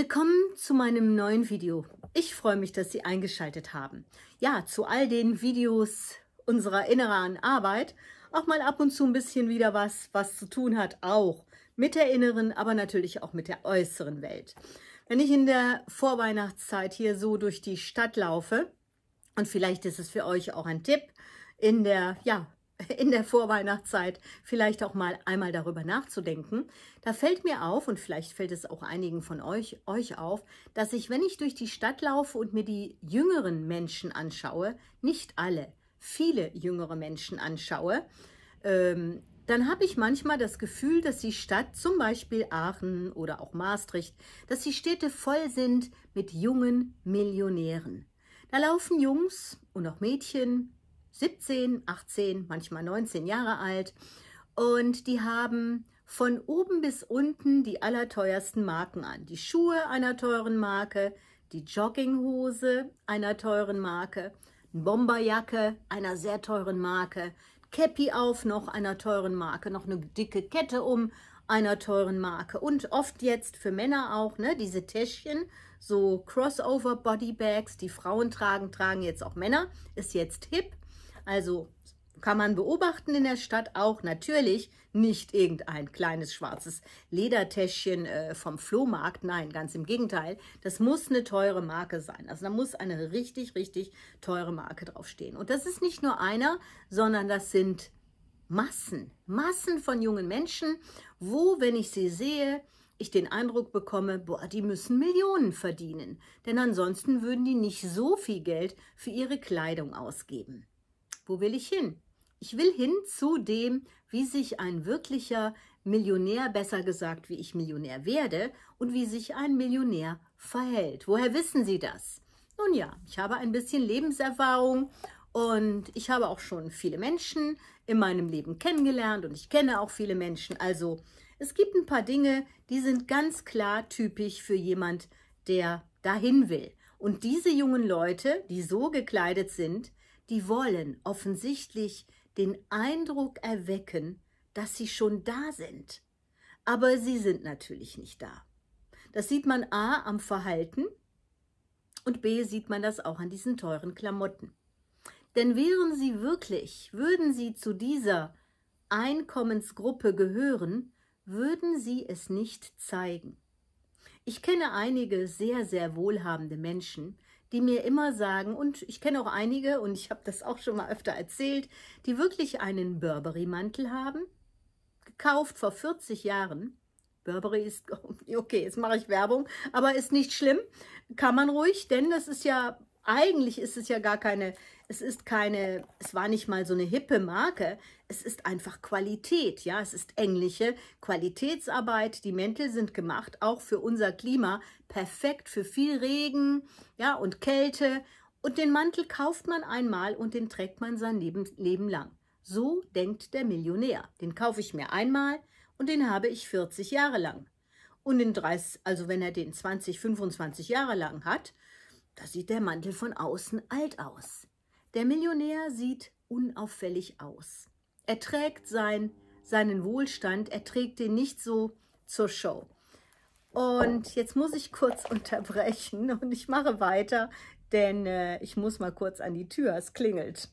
Willkommen zu meinem neuen Video. Ich freue mich, dass Sie eingeschaltet haben. Ja, zu all den Videos unserer inneren Arbeit auch mal ab und zu ein bisschen wieder was, was zu tun hat, auch mit der inneren, aber natürlich auch mit der äußeren Welt. Wenn ich in der Vorweihnachtszeit hier so durch die Stadt laufe, und vielleicht ist es für euch auch ein Tipp, in der ja, in der Vorweihnachtszeit vielleicht auch mal einmal darüber nachzudenken. Da fällt mir auf, und vielleicht fällt es auch einigen von euch, euch auf, dass ich, wenn ich durch die Stadt laufe und mir die jüngeren Menschen anschaue, nicht alle, viele jüngere Menschen anschaue, ähm, dann habe ich manchmal das Gefühl, dass die Stadt, zum Beispiel Aachen oder auch Maastricht, dass die Städte voll sind mit jungen Millionären. Da laufen Jungs und auch Mädchen 17, 18, manchmal 19 Jahre alt. Und die haben von oben bis unten die allerteuersten Marken an. Die Schuhe einer teuren Marke, die Jogginghose einer teuren Marke, eine Bomberjacke einer sehr teuren Marke, Cappy auf noch einer teuren Marke, noch eine dicke Kette um einer teuren Marke. Und oft jetzt für Männer auch, ne, diese Täschchen, so Crossover Bodybags, die Frauen tragen, tragen jetzt auch Männer, ist jetzt hip. Also kann man beobachten in der Stadt auch natürlich nicht irgendein kleines schwarzes Ledertäschchen äh, vom Flohmarkt. Nein, ganz im Gegenteil. Das muss eine teure Marke sein. Also da muss eine richtig, richtig teure Marke draufstehen. Und das ist nicht nur einer, sondern das sind Massen. Massen von jungen Menschen, wo, wenn ich sie sehe, ich den Eindruck bekomme, boah, die müssen Millionen verdienen. Denn ansonsten würden die nicht so viel Geld für ihre Kleidung ausgeben. Wo will ich hin? Ich will hin zu dem, wie sich ein wirklicher Millionär, besser gesagt, wie ich Millionär werde und wie sich ein Millionär verhält. Woher wissen Sie das? Nun ja, ich habe ein bisschen Lebenserfahrung und ich habe auch schon viele Menschen in meinem Leben kennengelernt und ich kenne auch viele Menschen. Also es gibt ein paar Dinge, die sind ganz klar typisch für jemand, der dahin will. Und diese jungen Leute, die so gekleidet sind, die wollen offensichtlich den Eindruck erwecken, dass sie schon da sind. Aber sie sind natürlich nicht da. Das sieht man A am Verhalten und B sieht man das auch an diesen teuren Klamotten. Denn wären sie wirklich, würden sie zu dieser Einkommensgruppe gehören, würden sie es nicht zeigen. Ich kenne einige sehr, sehr wohlhabende Menschen, die mir immer sagen, und ich kenne auch einige, und ich habe das auch schon mal öfter erzählt, die wirklich einen Burberry-Mantel haben, gekauft vor 40 Jahren. Burberry ist, okay, jetzt mache ich Werbung, aber ist nicht schlimm, kann man ruhig, denn das ist ja, eigentlich ist es ja gar keine es ist keine, es war nicht mal so eine hippe Marke, es ist einfach Qualität, ja, es ist englische Qualitätsarbeit, die Mäntel sind gemacht, auch für unser Klima, perfekt für viel Regen, ja, und Kälte und den Mantel kauft man einmal und den trägt man sein Leben, Leben lang. So denkt der Millionär, den kaufe ich mir einmal und den habe ich 40 Jahre lang. Und in 30, also wenn er den 20, 25 Jahre lang hat, da sieht der Mantel von außen alt aus. Der Millionär sieht unauffällig aus. Er trägt sein, seinen Wohlstand, er trägt den nicht so zur Show. Und jetzt muss ich kurz unterbrechen und ich mache weiter, denn äh, ich muss mal kurz an die Tür, es klingelt.